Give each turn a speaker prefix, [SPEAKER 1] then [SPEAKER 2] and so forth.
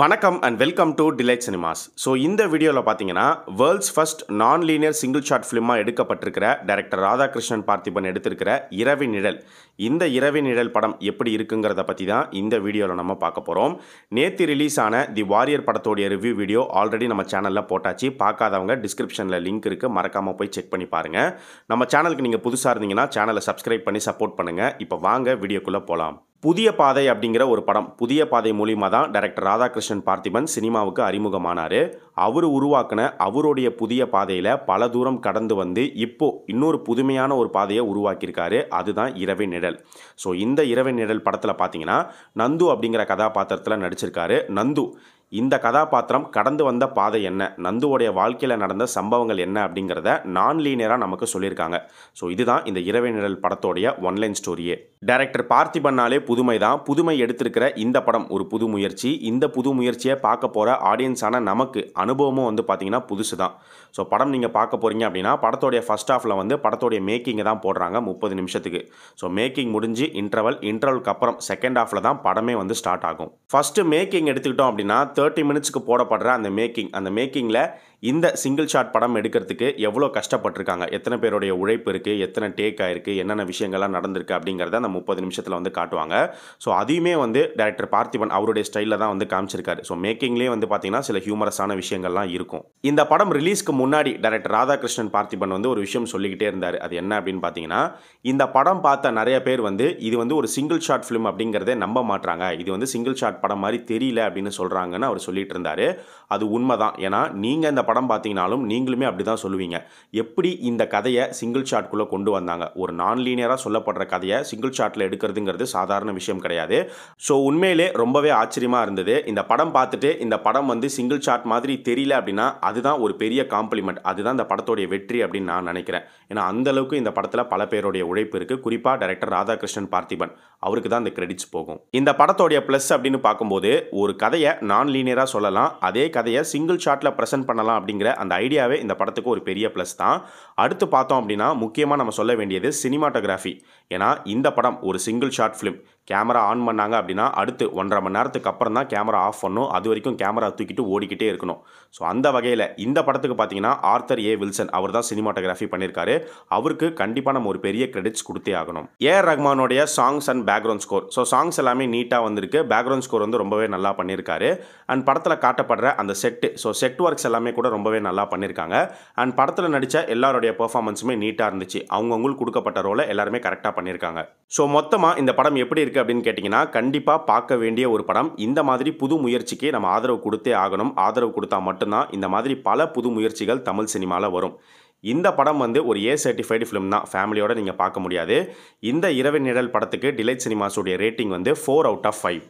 [SPEAKER 1] வணக்கம் and welcome to Delight Cinemas so இந்த வீடியோவில் பார்த்தீங்கன்னா world's first non linear single shot ஃபிலிமாக எடுக்கப்பட்டிருக்கிற டேரக்டர் ராதாகிருஷ்ணன் பார்த்திபன் எடுத்திருக்கிற இரவி நிழல் இந்த இரவி நிழல் படம் எப்படி இருக்குங்கிறத பற்றி தான் இந்த வீடியோவில் நம்ம பார்க்க போகிறோம் நேற்று ரிலீஸ் ஆன தி வாரியர் படத்தோடைய ரிவ்யூ வீடியோ ஆல்ரெடி நம்ம சேனலில் போட்டாச்சு பார்க்காதவங்க டிஸ்கிரிப்ஷனில் லிங்க் இருக்குது மறக்காமல் போய் செக் பண்ணி பாருங்கள் நம்ம சேனலுக்கு நீங்கள் புதுசாக இருந்தீங்கன்னா சேனலை சப்ஸ்கிரைப் பண்ணி சப்போர்ட் பண்ணுங்கள் இப்போ வாங்க வீடியோக்குள்ளே போகலாம் புதிய பாதை அப்படிங்கிற ஒரு படம் புதிய பாதை மூலியமாக தான் டைரக்டர் ராதாகிருஷ்ணன் பார்த்திபன் சினிமாவுக்கு அறிமுகமானார் அவர் உருவாக்கின அவருடைய புதிய பாதையில் பல தூரம் கடந்து வந்து இப்போது இன்னொரு புதுமையான ஒரு பாதையை உருவாக்கியிருக்காரு அதுதான் இரவை நிழல் ஸோ இந்த இரவை நிழல் படத்தில் பார்த்தீங்கன்னா நந்து அப்படிங்கிற கதாபாத்திரத்தில் நடிச்சிருக்காரு நந்து இந்த கதாபாத்திரம் கடந்து வந்த பாதை என்ன நந்துவோடைய வாழ்க்கையில் நடந்த சம்பவங்கள் என்ன அப்படிங்கிறத நான் லீனியராக நமக்கு சொல்லியிருக்காங்க ஸோ இதுதான் இந்த இரவை நிழல் படத்தோடைய ஒன்லைன் ஸ்டோரியே டைரக்டர் பார்த்திபன்னாலே புதுமை தான் புதுமை எடுத்திருக்கிற இந்த படம் ஒரு புது முயற்சி இந்த புது முயற்சியை பார்க்க போகிற ஆடியன்ஸான நமக்கு அனுபவமும் வந்து பார்த்திங்கன்னா புதுசு தான் ஸோ படம் நீங்கள் பார்க்க போகிறீங்க அப்படின்னா படத்தோடைய ஃபஸ்ட் ஆஃபில் வந்து படத்தோடைய மேக்கிங்கை தான் போடுறாங்க முப்பது நிமிஷத்துக்கு ஸோ மேக்கிங் முடிஞ்சு இன்டர்வல் இன்டர்வலுக்கு அப்புறம் செகண்ட் ஆஃபில் தான் படமே வந்து ஸ்டார்ட் ஆகும் ஃபஸ்ட்டு மேக்கிங் எடுத்துக்கிட்டோம் அப்படின்னா தேர்ட்டி மினிட்ஸ்க்கு போடப்படுற அந்த மேக்கிங் அந்த மேக்கிங்கில் இந்த சிங்கிள் ஷாட் படம் எடுக்கிறதுக்கு எவ்வளோ கஷ்டப்பட்டிருக்காங்க எத்தனை பேருடைய உழைப்பு இருக்குது எத்தனை டேக் ஆயிருக்கு என்னென்ன விஷயங்கள்லாம் நடந்திருக்கு அப்படிங்கிறத அந்த முப்பது நிமிஷத்தில் வந்து காட்டுவாங்க ஸோ அதையுமே வந்து டேரக்டர் பார்த்திபன் அவருடைய ஸ்டைலில் தான் வந்து காமிச்சிருக்காரு ஸோ மேக்கிங்லேயே வந்து பார்த்தீங்கன்னா சில ஹியூமரஸான விஷயங்கள்லாம் இருக்கும் இந்த படம் ரிலீஸ்க்கு முன்னாடி டேரக்டர் ராதாகிருஷ்ணன் பார்த்திபன் வந்து ஒரு விஷயம் சொல்லிக்கிட்டே இருந்தார் அது என்ன அப்படின்னு பார்த்தீங்கன்னா இந்த படம் பார்த்த நிறைய பேர் வந்து இது வந்து ஒரு சிங்கிள் ஷாட் ஃபிலிம் அப்படிங்கிறதே நம்ப மாட்டாங்க இது வந்து சிங்கிள் ஷாட் படம் மாதிரி தெரியல அப்படின்னு சொல்கிறாங்கன்னு அவர் சொல்லிட்டு இருந்தார் அது உண்மைதான் ஏன்னா நீங்கள் இந்த படம் படம் பார்த்தீங்கனாலும் நீங்களுமே அப்படி தான் சொல்லுவீங்க எப்படி இந்த கதையை சிங்கிள் ஷாட்குள்ளே கொண்டு வந்தாங்க ஒரு நான் லீனியராக சொல்லப்படுற கதையை சிங்கிள் ஷாட்டில் எடுக்கிறதுங்கிறது சாதாரண விஷயம் கிடையாது ஸோ உண்மையிலே ரொம்பவே ஆச்சரியமாக இருந்தது இந்த படம் பார்த்துட்டு இந்த படம் வந்து சிங்கிள் ஷாட் மாதிரி தெரியல அப்படின்னா அதுதான் ஒரு பெரிய காம்ப்ளிமெண்ட் அதுதான் இந்த படத்தோடைய வெற்றி அப்படின்னு நான் நினைக்கிறேன் ஏன்னா அந்தளவுக்கு இந்த படத்தில் பல பேருடைய உழைப்பு இருக்குது குறிப்பாக டைரக்டர் ராதாகிருஷ்ணன் பார்த்திபன் அவருக்கு தான் இந்த கிரெடிட்ஸ் போகும் இந்த படத்தோடைய ப்ளஸ் அப்படின்னு பார்க்கும்போது ஒரு கதையை நான் லீனியராக சொல்லலாம் அதே கதையை சிங்கிள் ஷாட்டில் ப்ரெசென்ட் பண்ணலாம் பண்ணலாம் அப்படிங்கிற அந்த ஐடியாவே இந்த படத்துக்கு ஒரு பெரிய ப்ளஸ் தான் அடுத்து பார்த்தோம் அப்படின்னா முக்கியமாக நம்ம சொல்ல வேண்டியது சினிமாட்டோகிராஃபி ஏன்னா இந்த படம் ஒரு single short film camera on பண்ணாங்க அப்படின்னா அடுத்து ஒன்றரை மணி நேரத்துக்கு அப்புறம் தான் கேமரா ஆஃப் பண்ணும் அது வரைக்கும் கேமரா தூக்கிட்டு ஓடிக்கிட்டே இருக்கணும் ஸோ அந்த வகையில் இந்த படத்துக்கு பார்த்தீங்கன்னா ஆர்த்தர் ஏ வில்சன் அவர் தான் சினிமாட்டோகிராஃபி பண்ணியிருக்காரு அவருக்கு கண்டிப்பாக நம்ம ஒரு பெரிய கிரெடிட்ஸ் கொடுத்தே ஆகணும் ஏ ரஹ்மானுடைய songs and background score so songs எல்லாமே நீட்டாக வந்திருக்கு பேக்ரவுண்ட் ஸ்கோர் வந்து ரொம்பவே நல்லா பண்ணியிருக்காரு அண்ட் படத்தில் காட்டப்படுற அந்த செட்டு ஸோ செட் ஒர்க்ஸ் எல்லாமே கூட கூட ரொம்பவே நல்லா பண்ணியிருக்காங்க அண்ட் படத்தில் நடித்த எல்லாருடைய பெர்ஃபார்மன்ஸுமே நீட்டாக இருந்துச்சு அவங்கவுங்களுக்கு கொடுக்கப்பட்ட ரோலை எல்லாருமே கரெக்டாக பண்ணியிருக்காங்க ஸோ மொத்தமாக இந்த படம் எப்படி இருக்குது அப்படின்னு கேட்டிங்கன்னா கண்டிப்பாக பார்க்க வேண்டிய ஒரு படம் இந்த மாதிரி புது முயற்சிக்கு நம்ம ஆதரவு கொடுத்தே ஆகணும் ஆதரவு கொடுத்தா மட்டும்தான் இந்த மாதிரி பல புது முயற்சிகள் தமிழ் சினிமாவில் வரும் இந்த படம் வந்து ஒரு ஏ சர்டிஃபைடு ஃபிலிம் தான் ஃபேமிலியோட நீங்கள் பார்க்க முடியாது இந்த இரவு நிழல் படத்துக்கு டிலைட் சினிமாஸுடைய ரேட்டிங் வந்து ஃபோர் அவுட் ஆஃப் ஃபைவ்